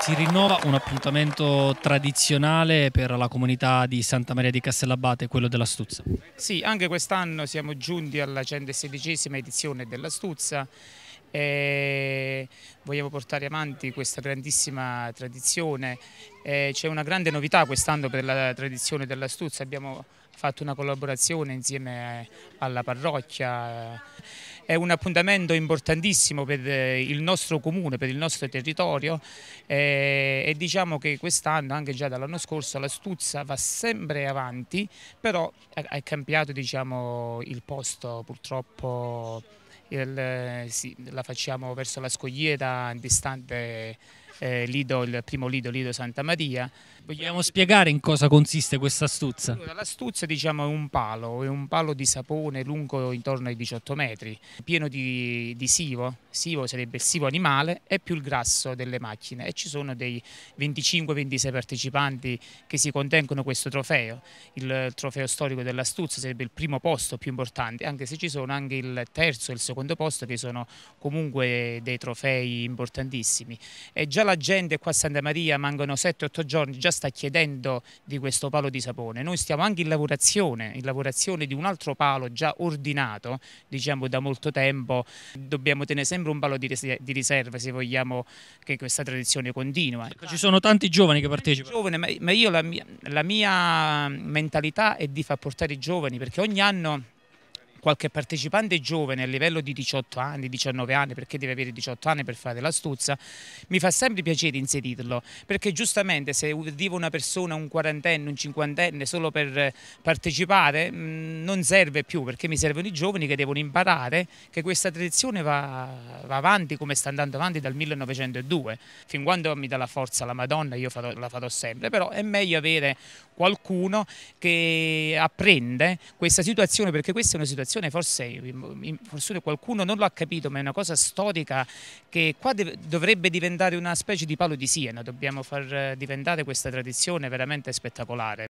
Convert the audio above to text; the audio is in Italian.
Si rinnova un appuntamento tradizionale per la comunità di Santa Maria di Castellabate, quello dell'Astuzza. Sì, anche quest'anno siamo giunti alla 116 edizione dell'Astuzza e vogliamo portare avanti questa grandissima tradizione. C'è una grande novità quest'anno per la tradizione dell'Astuzza, abbiamo fatto una collaborazione insieme alla parrocchia è un appuntamento importantissimo per eh, il nostro comune, per il nostro territorio eh, e diciamo che quest'anno, anche già dall'anno scorso, la Stuzza va sempre avanti, però è cambiato diciamo, il posto purtroppo, il, sì, la facciamo verso la scogliera distante eh, Lido, il primo Lido, Lido Santa Maria. Vogliamo spiegare in cosa consiste questa stuzza? Allora, la stuzza diciamo, è un palo, è un palo di sapone lungo intorno ai 18 metri, pieno di, di sivo, sivo sarebbe il sivo animale e più il grasso delle macchine e ci sono dei 25-26 partecipanti che si contengono questo trofeo, il trofeo storico della stuzza sarebbe il primo posto più importante, anche se ci sono anche il terzo e il secondo posto che sono comunque dei trofei importantissimi. E già la la gente qua a Santa Maria mancano 7-8 giorni già sta chiedendo di questo palo di sapone. Noi stiamo anche in lavorazione, in lavorazione di un altro palo già ordinato, diciamo da molto tempo. Dobbiamo tenere sempre un palo di, ris di riserva se vogliamo che questa tradizione continua. Ecco, ci sono tanti giovani che partecipano. Giovani, ma, ma io la mia, la mia mentalità è di far portare i giovani perché ogni anno qualche partecipante giovane a livello di 18 anni, 19 anni, perché deve avere 18 anni per fare l'astuzia, mi fa sempre piacere inserirlo, perché giustamente se vivo una persona, un quarantenne, un cinquantenne, solo per partecipare, mm, non serve più, perché mi servono i giovani che devono imparare che questa tradizione va, va avanti come sta andando avanti dal 1902. Fin quando mi dà la forza la Madonna io farò, la farò sempre, però è meglio avere qualcuno che apprende questa situazione, perché questa è una situazione generazione, forse, forse, qualcuno non lo ha capito, ma è una cosa storica che qua dovrebbe diventare una specie di palo di Siena, dobbiamo far diventare questa tradizione veramente spettacolare.